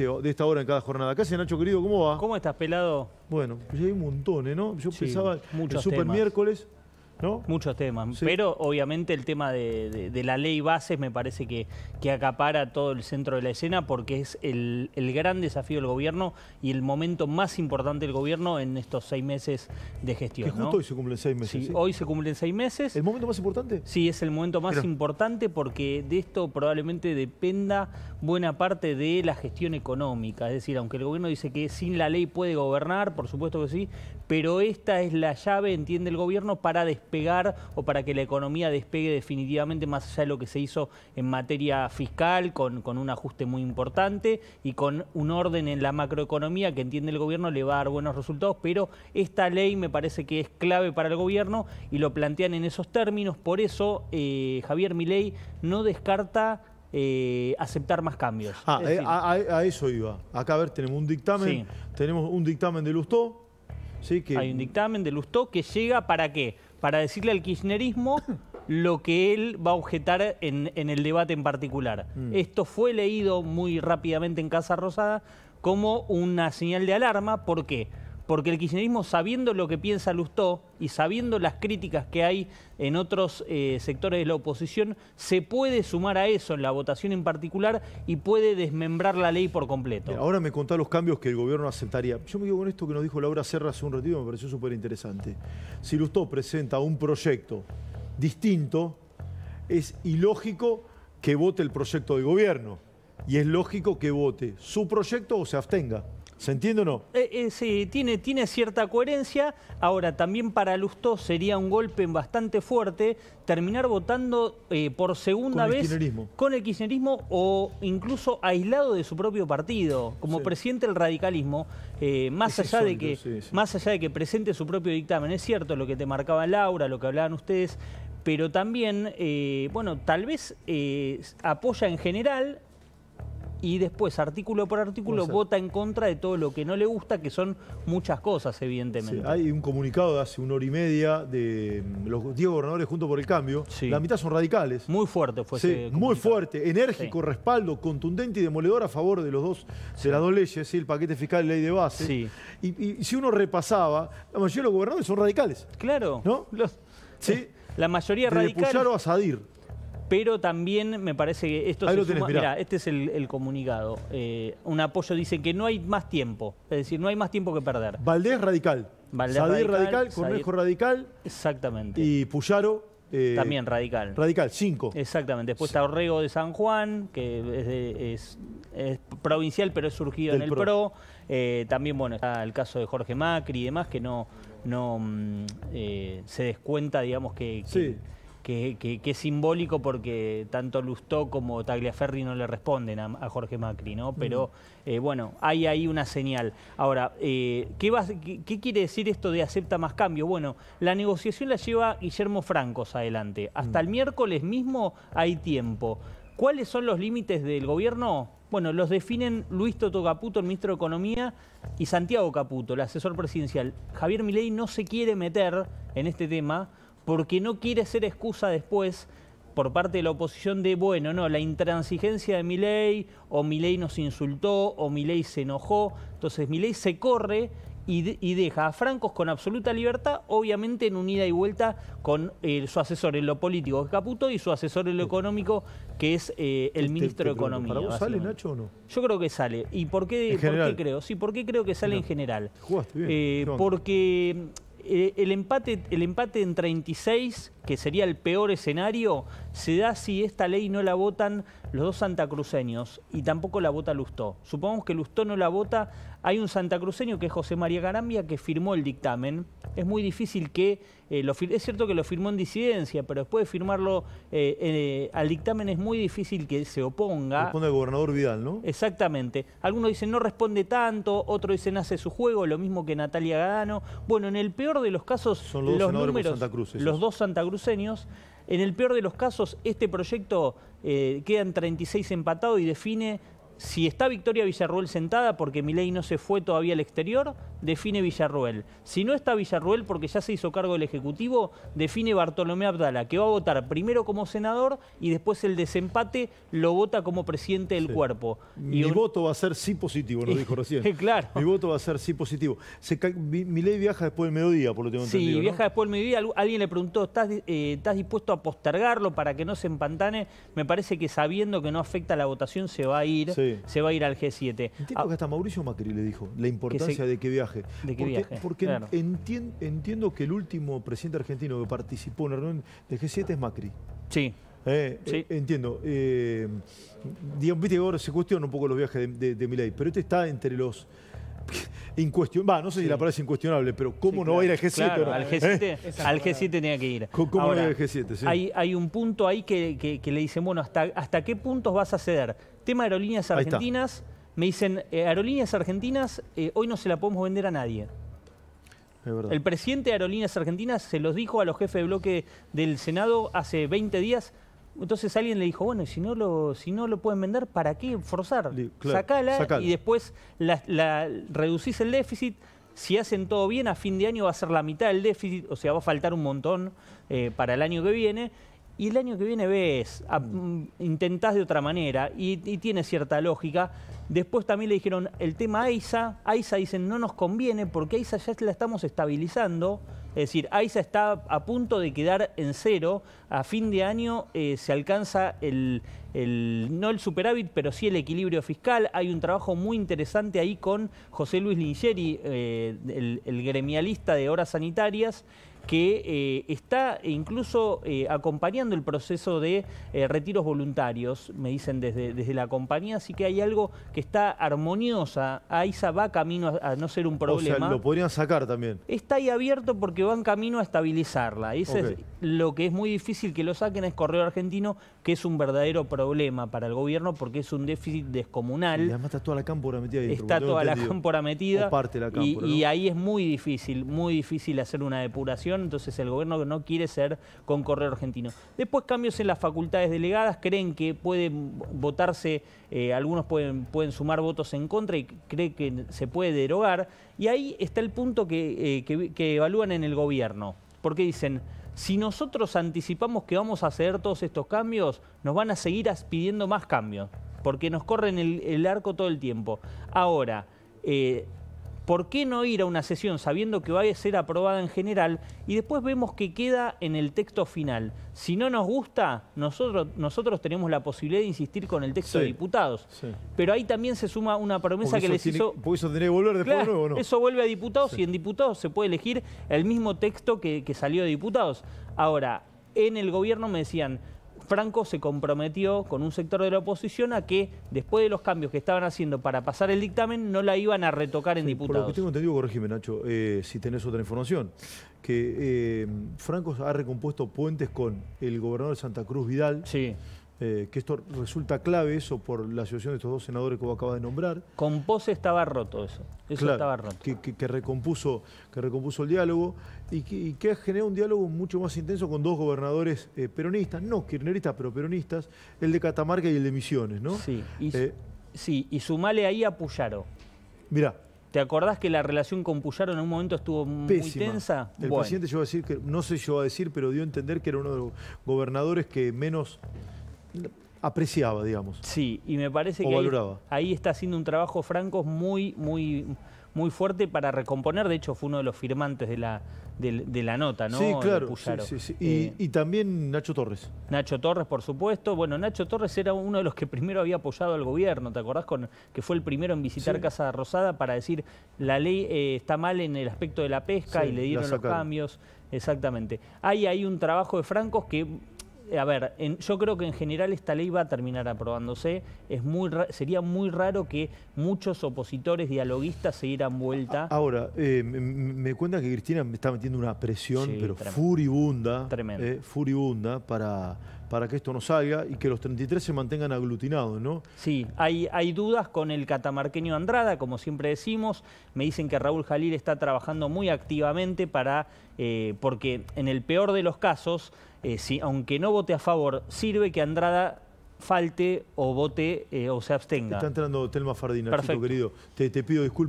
Este, de esta hora en cada jornada. ¿Qué Nacho, querido? ¿Cómo va? ¿Cómo estás, pelado? Bueno, pues hay un montón, ¿eh? ¿no? Yo pensaba el super miércoles, Muchos temas, pero obviamente el tema de, la ley bases me parece que, que acapara todo el centro de la escena porque es el, gran desafío del gobierno y el momento más importante del gobierno en estos seis meses de gestión. Que justo hoy se cumplen seis meses. hoy se cumplen seis meses. ¿El momento más importante? Sí, es el momento más importante porque de esto probablemente dependa buena parte de la gestión económica. Es decir, aunque el gobierno dice que sin la ley puede gobernar, por supuesto que sí, pero esta es la llave, entiende el gobierno, para después despegar o para que la economía despegue definitivamente más allá de lo que se hizo en materia fiscal, con, un ajuste muy importante y con un orden en la macroeconomía que entiende el gobierno le va a dar buenos resultados, pero esta ley me parece que es clave para el gobierno y lo plantean en esos términos, por eso Javier, eh, Javier Milei no descarta eh, aceptar más cambios. Ah, eh, a, eso iba. Acá a ver, tenemos un dictamen, tenemos un dictamen de Lustó. ¿sí? Que... Hay un dictamen de Lustó que llega para qué? para decirle al kirchnerismo lo que él va a objetar en, el debate en particular. Mm. Esto fue leído muy rápidamente en Casa Rosada como una señal de alarma. ¿Por qué? Porque porque el kirchnerismo, sabiendo lo que piensa Lustó y sabiendo las críticas que hay en otros eh, sectores de la oposición, se puede sumar a eso en la votación en particular y puede desmembrar la ley por completo. Ahora me contá los cambios que el gobierno aceptaría. Yo me quedo con esto que nos dijo Laura Serra hace un ratito, me pareció súper interesante. Si Lustó presenta un proyecto distinto, es ilógico que vote el proyecto de gobierno y es lógico que vote su proyecto o se abstenga. ¿Se entiende o no? Eh, eh, sí, tiene, tiene cierta coherencia. Ahora, también para Lustó sería un golpe bastante fuerte terminar votando eh, por segunda vez con el kirchnerismo o incluso aislado de su propio partido. Como presidente del radicalismo, más, allá de que, más allá de que presente su propio dictamen, es cierto lo que te marcaba Laura, lo que hablaban ustedes, pero también, bueno, tal vez apoya en general y después, artículo por artículo, vota en contra de todo lo que no le gusta, que son muchas cosas, evidentemente. hay un comunicado de hace una hora y media de mm, los 10 gobernadores junto por el cambio. La mitad son radicales. Muy fuerte fue sí, Muy fuerte, enérgico, respaldo, contundente y demoledor a favor de los dos, las dos leyes, el paquete fiscal y ley de base. Y, si uno repasaba, la mayoría de los gobernadores son radicales. Claro. ¿No? ¿Sí? La mayoría radicales. a Sadir. Pero también me parece que esto Ahí lo suma, mirá. este es el, comunicado. Eh, un apoyo dice que no hay más tiempo. Es decir, no hay más tiempo que perder. Valdés radical. Valdés Sadir radical, radical radical. Exactamente. Y Puyaro. Eh, también radical. Radical, cinco. Exactamente. Después está Orrego de San Juan, que es, provincial, pero es surgido en el PRO. Eh, también, bueno, está el caso de Jorge Macri y demás, que no, no mm, se descuenta, digamos, que, que- que, es simbólico porque tanto Lustó como Tagliaferri no le responden a, Jorge Macri, ¿no? Pero mm. eh, bueno, hay ahí una señal. Ahora, eh, ¿qué, quiere decir esto de acepta más cambio? Bueno, la negociación la lleva Guillermo Francos adelante. Hasta mm. el miércoles mismo hay tiempo. ¿Cuáles son los límites del gobierno? Bueno, los definen Luis Toto Caputo, el ministro de Economía, y Santiago Caputo, el asesor presidencial. Javier Milei no se quiere meter en este tema porque no quiere ser excusa después por parte de la oposición de, bueno, no, la intransigencia de Milei, o Milei nos insultó, o Milei se enojó. Entonces Milei se corre y, deja a Francos con absoluta libertad, obviamente en unida y vuelta con eh, su asesor en lo político, que Caputo, y su asesor en lo económico, que es eh, el este, este ministro de Economía. ¿Para vos sale, Nacho, o no? Yo creo que sale. ¿Y por qué, creo? Sí, ¿por qué creo que sale en general? Jugaste bien. Eh, porque eh, el, empate, el empate en 36, que sería el peor escenario, se da si esta ley no la votan los dos santacruceños y tampoco la vota Lustó. Supongamos que Lustó no la vota, hay un santacruceño que es José María Garambia que firmó el dictamen. Es muy difícil que eh, lo Es cierto que lo firmó en disidencia, pero después de firmarlo eh, eh, al dictamen es muy difícil que se oponga. Responde el gobernador Vidal, ¿no? Exactamente. Algunos dicen no responde tanto, otros dicen hace su juego, lo mismo que Natalia Gadano. Bueno, en el peor de los casos, Son los, los dos Santa Cruz, los dos santacruceños, en el peor de los casos, este proyecto queda en 36 empatados y define si está Victoria Villarruel sentada porque Milei no se fue todavía al exterior, define Villarruel. Si no está Villarruel porque ya se hizo cargo del Ejecutivo, define Bartolomé Abdala, que va a votar primero como senador y después el desempate lo vota como presidente del cuerpo. Mi y voto va a ser sí positivo, lo dijo recién. Eh, claro. Mi voto va a ser sí positivo. Milei viaja después del mediodía, por lo que tengo entendido. Sí, viaja después del mediodía. Alguien le preguntó, ¿estás, eh, ¿estás dispuesto a postergarlo para que no se empantane? Me parece que sabiendo que no afecta la votación se va a ir se va a ir al G7. Entiendo que ah. hasta Mauricio Macri le dijo la importancia de que viaje. porque, viaje. entiendo que el último presidente argentino que participó en la reunión del G7 es Macri. Sí. Eh, eh, sí. entiendo. Eh, viste, ahora se cuestiona un poco los viajes de, de, de pero este está entre los incuestionable, no sé si la parece incuestionable, pero ¿cómo no va a ir al G7? al, G7 tenía que ir. ¿Cómo Ahora, no al G7? Hay, un punto ahí que, le dicen, bueno, ¿hasta, ¿hasta qué puntos vas a ceder? Tema aerolíneas argentinas, me dicen, eh, aerolíneas argentinas, eh, hoy no se la podemos vender a nadie. El presidente de Aerolíneas Argentinas se los dijo a los jefes de bloque del Senado hace 20 días, entonces alguien le dijo, bueno, si no lo, si no lo pueden vender, ¿para qué forzar? sacala, y después la, reducís el déficit. Si hacen todo bien, a fin de año va a ser la mitad del déficit, o sea, va a faltar un montón eh, para el año que viene y el año que viene ves, ah, mm, intentás de otra manera y, tiene cierta lógica. Después también le dijeron el tema AISA, AISA dicen no nos conviene porque AISA ya la estamos estabilizando, es decir, AISA está a punto de quedar en cero, a fin de año eh, se alcanza el, no el superávit, pero sí el equilibrio fiscal. Hay un trabajo muy interesante ahí con José Luis Lingeri, eh, el gremialista de horas sanitarias, que eh, está incluso eh, acompañando el proceso de eh, retiros voluntarios, me dicen desde, desde, la compañía, así que hay algo que está armoniosa, AISA ah, va camino a, no ser un problema. O sea, lo podrían sacar también. Está ahí abierto porque va en camino a estabilizarla, lo que es muy difícil que lo saquen es Correo Argentino, que es un verdadero problema para el gobierno porque es un déficit descomunal. Y además está toda la cámpora metida Está toda la cámpora metida. y ahí es muy difícil, muy difícil hacer una depuración entonces el gobierno no quiere ser con argentino. Después cambios en las facultades delegadas, creen que pueden votarse, eh, algunos pueden, pueden sumar votos en contra y creen que se puede derogar. Y ahí está el punto eh, que, evalúan en el gobierno, porque dicen... Si nosotros anticipamos que vamos a hacer todos estos cambios, nos van a seguir pidiendo más cambios, porque nos corren el, arco todo el tiempo. Ahora, eh, ¿Por qué no ir a una sesión sabiendo que va a ser aprobada en general y después vemos que queda en el texto final? Si no nos gusta, nosotros, nosotros tenemos la posibilidad de insistir con el texto de diputados. Pero ahí también se suma una promesa que les hizo... Por eso tiene que volver después ¿no? Eso vuelve a diputados y en diputados se puede elegir el mismo texto que, que salió de diputados. Ahora, en el gobierno me decían Franco se comprometió con un sector de la oposición a que después de los cambios que estaban haciendo para pasar el dictamen no la iban a retocar en diputados. Por lo que tengo entendido, corregime Nacho, eh, si tenés otra información, que eh, Franco ha recompuesto puentes con el gobernador de Santa Cruz Vidal. Sí. Eh, que esto resulta clave, eso, por la situación de estos dos senadores que vos acabas de nombrar. Con Pose estaba roto eso, eso estaba roto. Que, recompuso, que recompuso el diálogo y que, y un diálogo mucho más intenso con dos gobernadores eh, peronistas, no kirchneristas, pero peronistas, el de Catamarca y el de Misiones, ¿no? Sí, y, eh, sí, y sumale ahí a Puyaro. Mirá, ¿Te acordás que la relación con Puyaro en un momento estuvo muy tensa? El presidente presidente llegó a decir que, no sé yo yo a decir, pero dio a entender que era uno de los gobernadores que menos apreciaba, digamos. Sí, y me parece que ahí, está haciendo un trabajo Francos muy, muy, muy fuerte para recomponer. De hecho, fue uno de los firmantes de la, de, la nota, ¿no? Sí, claro. Eh, y, también Nacho Torres. Nacho Torres, por supuesto. Bueno, Nacho Torres era uno de los que primero había apoyado al gobierno, ¿te acordás? Con, que fue el primero en visitar Casa Rosada para decir la ley eh, está mal en el aspecto de la pesca y le dieron los cambios. Exactamente. Hay ahí un trabajo de Francos que a ver, yo creo que en general esta ley va a terminar aprobándose. Es muy sería muy raro que muchos opositores dialoguistas se dieran vuelta. Ahora, eh, me, cuenta que Cristina me está metiendo una presión, pero furibunda. Tremenda. Eh, furibunda para para que esto no salga y que los 33 se mantengan aglutinados, ¿no? Sí, hay, hay dudas con el catamarqueño Andrada, como siempre decimos. Me dicen que Raúl Jalil está trabajando muy activamente para, eh, porque en el peor de los casos, eh, si, aunque no vote a favor, sirve que Andrada falte o vote eh, o se abstenga. Está entrando Telma Fardina, querido. Te, te pido disculpas.